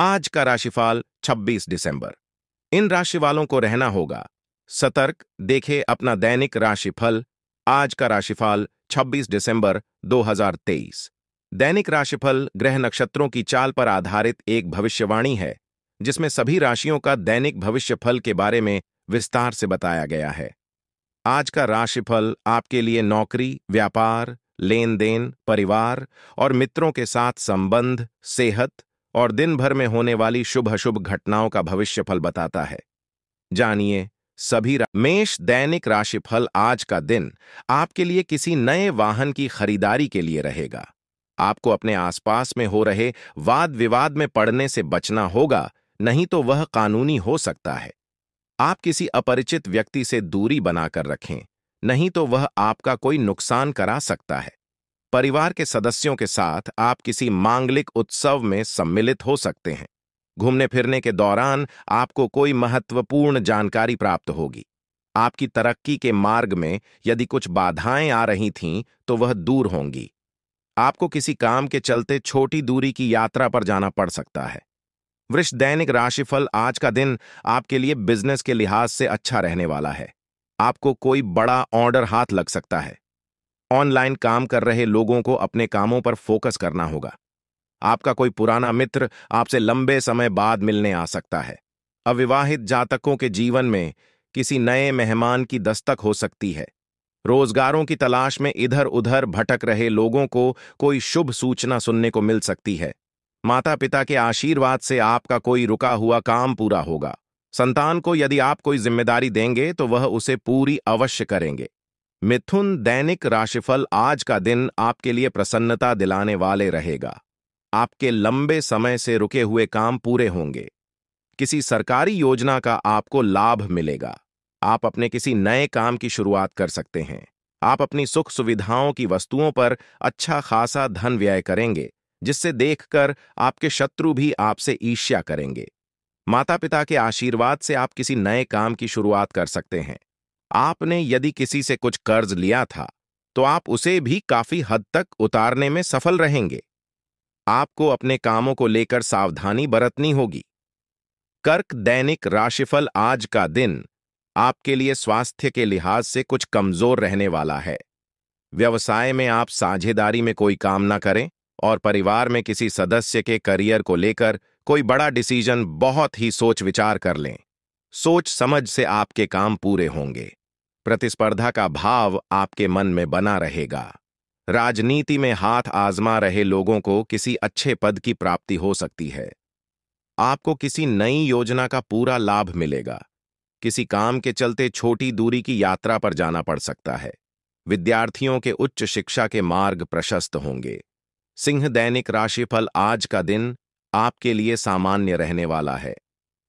आज का राशिफल 26 दिसंबर इन राशि वालों को रहना होगा सतर्क देखे अपना दैनिक राशिफल आज का राशिफल 26 दिसंबर 2023 दैनिक राशिफल ग्रह नक्षत्रों की चाल पर आधारित एक भविष्यवाणी है जिसमें सभी राशियों का दैनिक भविष्यफल के बारे में विस्तार से बताया गया है आज का राशिफल आपके लिए नौकरी व्यापार लेन देन परिवार और मित्रों के साथ संबंध सेहत और दिन भर में होने वाली शुभ अशुभ घटनाओं का भविष्यफल बताता है जानिए सभी मेष दैनिक राशिफल आज का दिन आपके लिए किसी नए वाहन की खरीदारी के लिए रहेगा आपको अपने आसपास में हो रहे वाद विवाद में पड़ने से बचना होगा नहीं तो वह कानूनी हो सकता है आप किसी अपरिचित व्यक्ति से दूरी बनाकर रखें नहीं तो वह आपका कोई नुकसान करा सकता है परिवार के सदस्यों के साथ आप किसी मांगलिक उत्सव में सम्मिलित हो सकते हैं घूमने फिरने के दौरान आपको कोई महत्वपूर्ण जानकारी प्राप्त होगी आपकी तरक्की के मार्ग में यदि कुछ बाधाएं आ रही थीं तो वह दूर होंगी आपको किसी काम के चलते छोटी दूरी की यात्रा पर जाना पड़ सकता है वृक्ष दैनिक राशिफल आज का दिन आपके लिए बिजनेस के लिहाज से अच्छा रहने वाला है आपको कोई बड़ा ऑर्डर हाथ लग सकता है ऑनलाइन काम कर रहे लोगों को अपने कामों पर फोकस करना होगा आपका कोई पुराना मित्र आपसे लंबे समय बाद मिलने आ सकता है अविवाहित जातकों के जीवन में किसी नए मेहमान की दस्तक हो सकती है रोजगारों की तलाश में इधर उधर भटक रहे लोगों को कोई शुभ सूचना सुनने को मिल सकती है माता पिता के आशीर्वाद से आपका कोई रुका हुआ काम पूरा होगा संतान को यदि आप कोई जिम्मेदारी देंगे तो वह उसे पूरी अवश्य करेंगे मिथुन दैनिक राशिफल आज का दिन आपके लिए प्रसन्नता दिलाने वाले रहेगा आपके लंबे समय से रुके हुए काम पूरे होंगे किसी सरकारी योजना का आपको लाभ मिलेगा आप अपने किसी नए काम की शुरुआत कर सकते हैं आप अपनी सुख सुविधाओं की वस्तुओं पर अच्छा खासा धन व्यय करेंगे जिससे देखकर आपके शत्रु भी आपसे ईर्ष्या करेंगे माता पिता के आशीर्वाद से आप किसी नए काम की शुरुआत कर सकते हैं आपने यदि किसी से कुछ कर्ज लिया था तो आप उसे भी काफी हद तक उतारने में सफल रहेंगे आपको अपने कामों को लेकर सावधानी बरतनी होगी कर्क दैनिक राशिफल आज का दिन आपके लिए स्वास्थ्य के लिहाज से कुछ कमजोर रहने वाला है व्यवसाय में आप साझेदारी में कोई काम ना करें और परिवार में किसी सदस्य के करियर को लेकर कोई बड़ा डिसीजन बहुत ही सोच विचार कर लें सोच समझ से आपके काम पूरे होंगे प्रतिस्पर्धा का भाव आपके मन में बना रहेगा राजनीति में हाथ आजमा रहे लोगों को किसी अच्छे पद की प्राप्ति हो सकती है आपको किसी नई योजना का पूरा लाभ मिलेगा किसी काम के चलते छोटी दूरी की यात्रा पर जाना पड़ सकता है विद्यार्थियों के उच्च शिक्षा के मार्ग प्रशस्त होंगे सिंह दैनिक राशिफल आज का दिन आपके लिए सामान्य रहने वाला है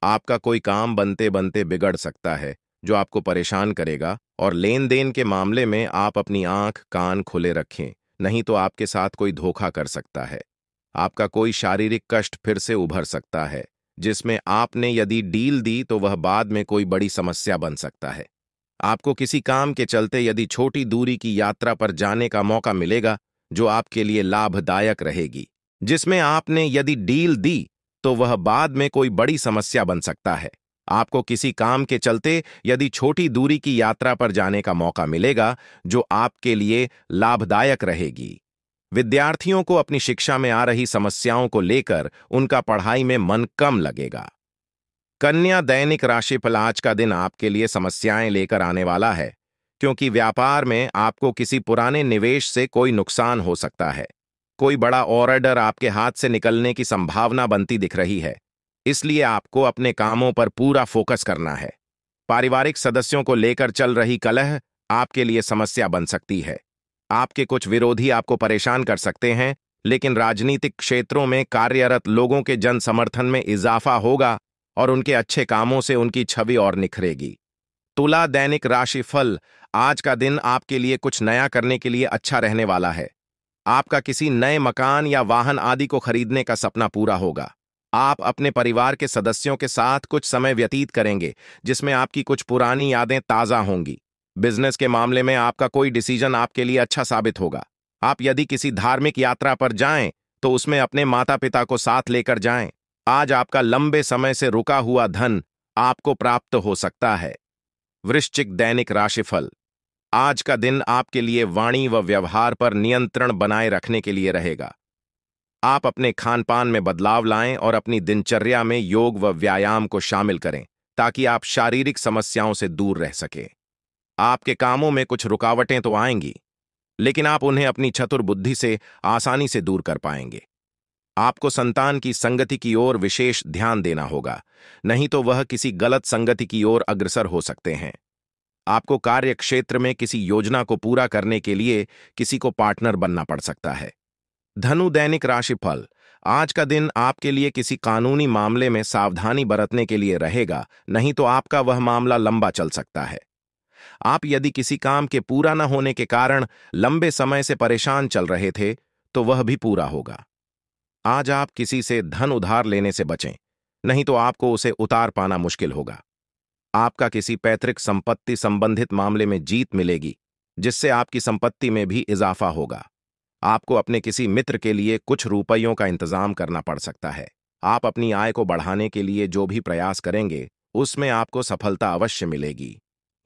आपका कोई काम बनते बनते बिगड़ सकता है जो आपको परेशान करेगा और लेन देन के मामले में आप अपनी आंख कान खुले रखें नहीं तो आपके साथ कोई धोखा कर सकता है आपका कोई शारीरिक कष्ट फिर से उभर सकता है जिसमें आपने यदि डील दी तो वह बाद में कोई बड़ी समस्या बन सकता है आपको किसी काम के चलते यदि छोटी दूरी की यात्रा पर जाने का मौका मिलेगा जो आपके लिए लाभदायक रहेगी जिसमें आपने यदि डील दी तो वह बाद में कोई बड़ी समस्या बन सकता है आपको किसी काम के चलते यदि छोटी दूरी की यात्रा पर जाने का मौका मिलेगा जो आपके लिए लाभदायक रहेगी विद्यार्थियों को अपनी शिक्षा में आ रही समस्याओं को लेकर उनका पढ़ाई में मन कम लगेगा कन्या दैनिक राशिफल आज का दिन आपके लिए समस्याएं लेकर आने वाला है क्योंकि व्यापार में आपको किसी पुराने निवेश से कोई नुकसान हो सकता है कोई बड़ा ऑर्डर आपके हाथ से निकलने की संभावना बनती दिख रही है इसलिए आपको अपने कामों पर पूरा फोकस करना है पारिवारिक सदस्यों को लेकर चल रही कलह आपके लिए समस्या बन सकती है आपके कुछ विरोधी आपको परेशान कर सकते हैं लेकिन राजनीतिक क्षेत्रों में कार्यरत लोगों के जन समर्थन में इजाफा होगा और उनके अच्छे कामों से उनकी छवि और निखरेगी तुला दैनिक राशिफल आज का दिन आपके लिए कुछ नया करने के लिए अच्छा रहने वाला है आपका किसी नए मकान या वाहन आदि को खरीदने का सपना पूरा होगा आप अपने परिवार के सदस्यों के साथ कुछ समय व्यतीत करेंगे जिसमें आपकी कुछ पुरानी यादें ताज़ा होंगी बिजनेस के मामले में आपका कोई डिसीजन आपके लिए अच्छा साबित होगा आप यदि किसी धार्मिक यात्रा पर जाएं तो उसमें अपने माता पिता को साथ लेकर जाएं आज आपका लंबे समय से रुका हुआ धन आपको प्राप्त हो सकता है वृश्चिक दैनिक राशिफल आज का दिन आपके लिए वाणी व व्यवहार पर नियंत्रण बनाए रखने के लिए रहेगा आप अपने खान पान में बदलाव लाएं और अपनी दिनचर्या में योग व व्यायाम को शामिल करें ताकि आप शारीरिक समस्याओं से दूर रह सके आपके कामों में कुछ रुकावटें तो आएंगी लेकिन आप उन्हें अपनी चतुर बुद्धि से आसानी से दूर कर पाएंगे आपको संतान की संगति की ओर विशेष ध्यान देना होगा नहीं तो वह किसी गलत संगति की ओर अग्रसर हो सकते हैं आपको कार्य क्षेत्र में किसी योजना को पूरा करने के लिए किसी को पार्टनर बनना पड़ सकता है धनु दैनिक राशिफल आज का दिन आपके लिए किसी कानूनी मामले में सावधानी बरतने के लिए रहेगा नहीं तो आपका वह मामला लंबा चल सकता है आप यदि किसी काम के पूरा न होने के कारण लंबे समय से परेशान चल रहे थे तो वह भी पूरा होगा आज आप किसी से धन उधार लेने से बचें नहीं तो आपको उसे उतार पाना मुश्किल होगा आपका किसी पैतृक संपत्ति संबंधित मामले में जीत मिलेगी जिससे आपकी संपत्ति में भी इजाफा होगा आपको अपने किसी मित्र के लिए कुछ रुपयों का इंतजाम करना पड़ सकता है आप अपनी आय को बढ़ाने के लिए जो भी प्रयास करेंगे उसमें आपको सफलता अवश्य मिलेगी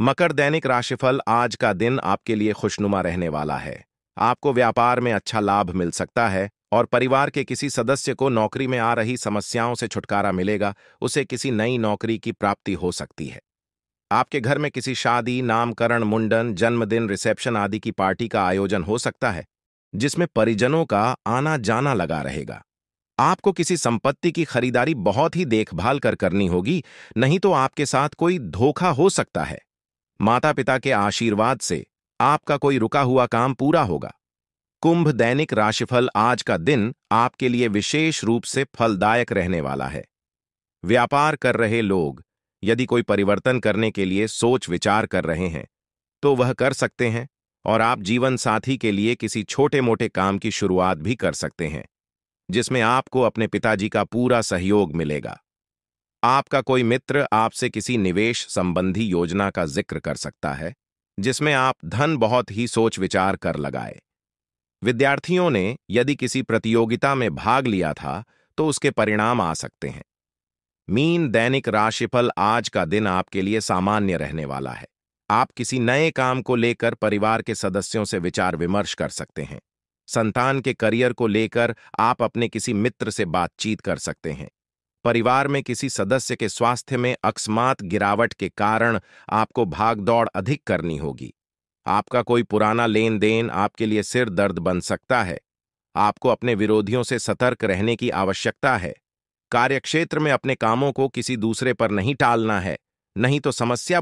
मकर दैनिक राशिफल आज का दिन आपके लिए खुशनुमा रहने वाला है आपको व्यापार में अच्छा लाभ मिल सकता है और परिवार के किसी सदस्य को नौकरी में आ रही समस्याओं से छुटकारा मिलेगा उसे किसी नई नौकरी की प्राप्ति हो सकती है आपके घर में किसी शादी नामकरण मुंडन जन्मदिन रिसेप्शन आदि की पार्टी का आयोजन हो सकता है जिसमें परिजनों का आना जाना लगा रहेगा आपको किसी संपत्ति की खरीदारी बहुत ही देखभाल कर करनी होगी नहीं तो आपके साथ कोई धोखा हो सकता है माता पिता के आशीर्वाद से आपका कोई रुका हुआ काम पूरा होगा कुंभ दैनिक राशिफल आज का दिन आपके लिए विशेष रूप से फलदायक रहने वाला है व्यापार कर रहे लोग यदि कोई परिवर्तन करने के लिए सोच विचार कर रहे हैं तो वह कर सकते हैं और आप जीवन साथी के लिए किसी छोटे मोटे काम की शुरुआत भी कर सकते हैं जिसमें आपको अपने पिताजी का पूरा सहयोग मिलेगा आपका कोई मित्र आपसे किसी निवेश संबंधी योजना का जिक्र कर सकता है जिसमें आप धन बहुत ही सोच विचार कर लगाए विद्यार्थियों ने यदि किसी प्रतियोगिता में भाग लिया था तो उसके परिणाम आ सकते हैं मीन दैनिक राशिफल आज का दिन आपके लिए सामान्य रहने वाला है आप किसी नए काम को लेकर परिवार के सदस्यों से विचार विमर्श कर सकते हैं संतान के करियर को लेकर आप अपने किसी मित्र से बातचीत कर सकते हैं परिवार में किसी सदस्य के स्वास्थ्य में अकस्मात गिरावट के कारण आपको भागदौड़ अधिक करनी होगी आपका कोई पुराना लेन देन आपके लिए सिर दर्द बन सकता है आपको अपने विरोधियों से सतर्क रहने की आवश्यकता है कार्यक्षेत्र में अपने कामों को किसी दूसरे पर नहीं टालना है नहीं तो समस्या